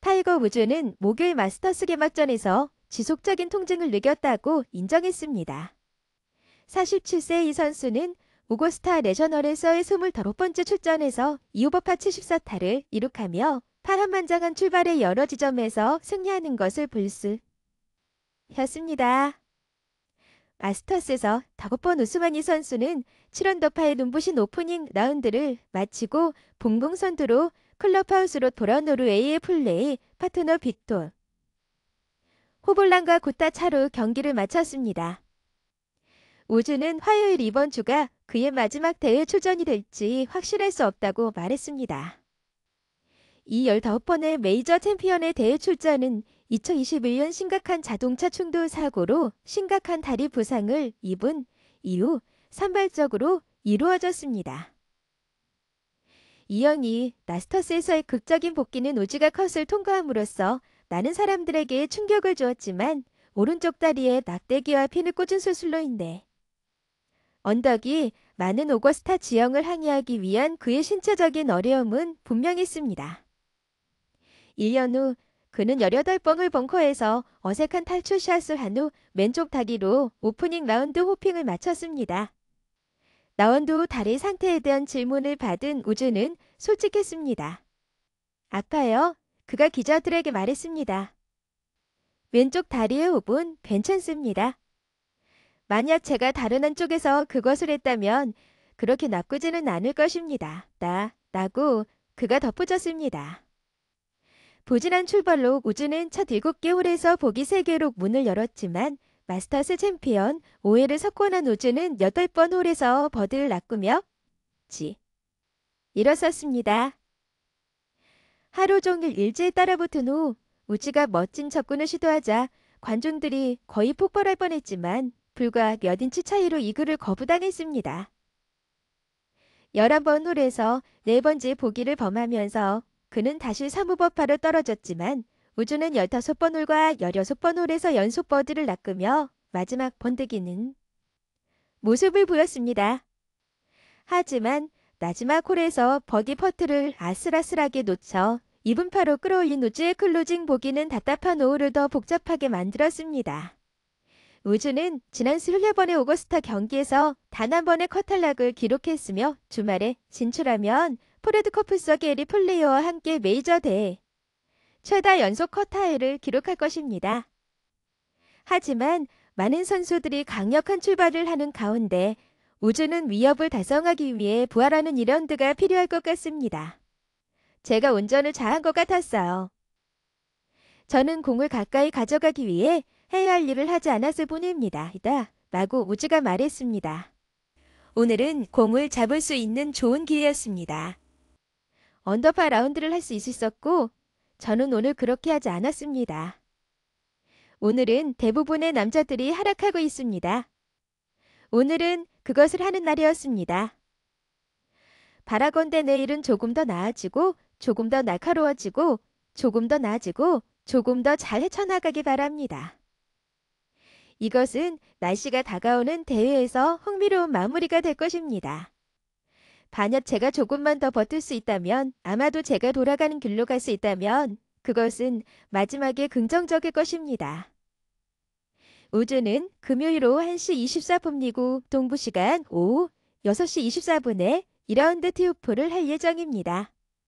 타이거 우즈는 목요일 마스터스 개막전에서 지속적인 통증을 느꼈다고 인정했습니다. 47세 이 선수는 오고스타 내셔널에서의 25번째 출전에서 2오버파 74타를 이룩하며 파란만장한 출발의 여러 지점에서 승리하는 것을 볼수 였습니다. 마스터스에서 다섯 번우스마이 선수는 7원더파의 눈부신 오프닝 라운드를 마치고 봉봉 선두로 클럽하우스로 돌아 노르웨이의 플레이 파트너 빅토 호볼란과 구타 차로 경기를 마쳤습니다. 우주는 화요일 이번 주가 그의 마지막 대회 출전이 될지 확실할 수 없다고 말했습니다. 이 19번의 메이저 챔피언의 대회 출전은 2021년 심각한 자동차 충돌 사고로 심각한 다리 부상을 입은 이후 산발적으로 이루어졌습니다. 이연이 나스터스에서의 극적인 복귀는 오지가 컷을 통과함으로써 나는 사람들에게 충격을 주었지만 오른쪽 다리에 낙대기와 핀을 꽂은 수술로 인해 언덕이 많은 오거스타 지형을 항해하기 위한 그의 신체적인 어려움은 분명했습니다. 1년 후 그는 18번을 벙커에서 어색한 탈출샷을 한 후 왼쪽 다리로 오프닝 라운드 호핑을 마쳤습니다. 나원도 다리 상태에 대한 질문을 받은 우주는 솔직했습니다. 아파요. 그가 기자들에게 말했습니다. 왼쪽 다리의 호분 괜찮습니다. 만약 제가 다른 한쪽에서 그것을 했다면 그렇게 나쁘지는 않을 것입니다. 나, 나고 그가 덧붙였습니다. 부진한 출발로 우주는 첫 7개 홀에서 보기 3개로 문을 열었지만 마스터스 챔피언 5회를 석권한 우즈는 8번 홀에서 버드를 낚으며 지 일어섰습니다. 하루 종일 일제에 따라붙은 후우즈가 멋진 접근을 시도하자 관중들이 거의 폭발할 뻔했지만 불과 몇 인치 차이로 이글을 거부당했습니다. 11번 홀에서 네 번째 보기를 범하면서 그는 다시 사무법파로 떨어졌지만 우주는 15번 홀과 16번 홀에서 연속 버드를 낚으며 마지막 번데기는 모습을 보였습니다. 하지만 마지막 홀에서 버디 퍼트를 아슬아슬하게 놓쳐 2분파로 끌어올린 우주의 클로징 보기는 답답한 오후를 더 복잡하게 만들었습니다. 우주는 지난 1 7번의 오거스타 경기에서 단 한 번의 커탈락을 기록했으며 주말에 진출하면 포레드 커플석의 리 플레이어와 함께 메이저 대회 최다 연속 커타이를 기록할 것입니다. 하지만 많은 선수들이 강력한 출발을 하는 가운데 우주는 위협을 달성하기 위해 부활하는 이런드가 필요할 것 같습니다. 제가 운전을 잘한 것 같았어요. 저는 공을 가까이 가져가기 위해 해야 할 일을 하지 않았을 뿐입니다. 이다 라고 우주가 말했습니다. 오늘은 공을 잡을 수 있는 좋은 기회였습니다. 언더파 라운드를 할 수 있었고 저는 오늘 그렇게 하지 않았습니다. 오늘은 대부분의 남자들이 하락하고 있습니다. 오늘은 그것을 하는 날이었습니다. 바라건대 내일은 조금 더 나아지고 조금 더 날카로워지고 조금 더 나아지고 조금 더 잘 헤쳐나가기 바랍니다. 이것은 날씨가 다가오는 대회에서 흥미로운 마무리가 될 것입니다. 반역체가 조금만 더 버틸 수 있다면 아마도 제가 돌아가는 길로 갈 수 있다면 그것은 마지막에 긍정적일 것입니다. 우주는 금요일 오후 1시 24분이고 동부시간 오후 6시 24분에 2라운드 티오프를할 예정입니다.